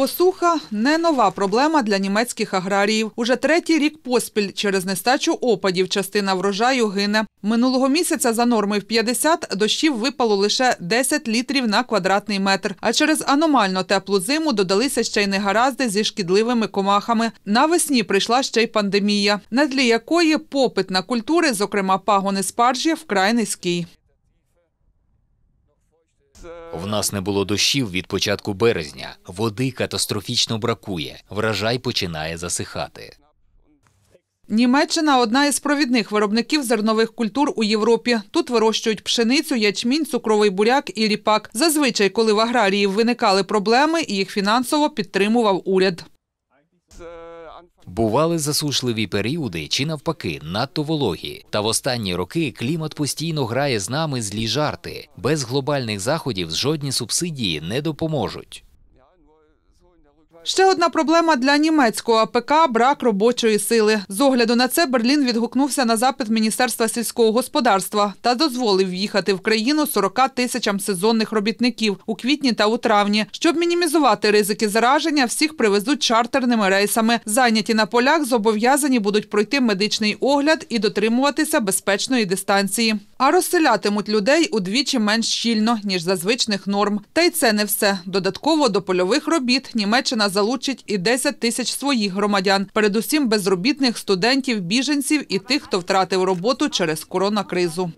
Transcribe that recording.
Посуха не нова проблема для німецьких аграріїв. Уже третій рік поспіль через нестачу опадів частина врожаю гине. Минулого місяця за норми в 50 дощів випало лише 10 літрів на квадратний метр. А через аномально теплу зиму додалися ще й негаразди зі шкідливими комахами. Навесні прийшла ще й пандемія, на тлі якої попит на культури, зокрема пагони спаржі, вкрай низький. В нас не було дощів від початку березня. Води катастрофічно бракує. Врожай починає засихати. Німеччина одна із провідних виробників зернових культур у Європі. Тут вирощують пшеницю, ячмінь, цукровий буряк і ріпак. Зазвичай, коли в аграріїв виникали проблеми, їх фінансово підтримував уряд. Бували засушливі періоди чи навпаки надто вологі. Та в останні роки клімат постійно грає з нами злі жарти. Без глобальних заходів жодні субсидії не допоможуть. Ще одна проблема для німецького АПК брак робочої сили. З огляду на це Берлін відгукнувся на запит Міністерства сільського господарства та дозволив в'їхати в країну 40 тисячам сезонних робітників у квітні та у травні. Щоб мінімізувати ризики зараження, всіх привезуть чартерними рейсами. Зайняті на полях зобов'язані будуть пройти медичний огляд і дотримуватися безпечної дистанції а розселятимуть людей удвічі менш щільно ніж за звичних норм. Та й це не все. Додатково до польових робіт Німеччина залучить і 10 тисяч своїх громадян, передусім безробітних студентів, біженців і тих, хто втратив роботу через коронакризу.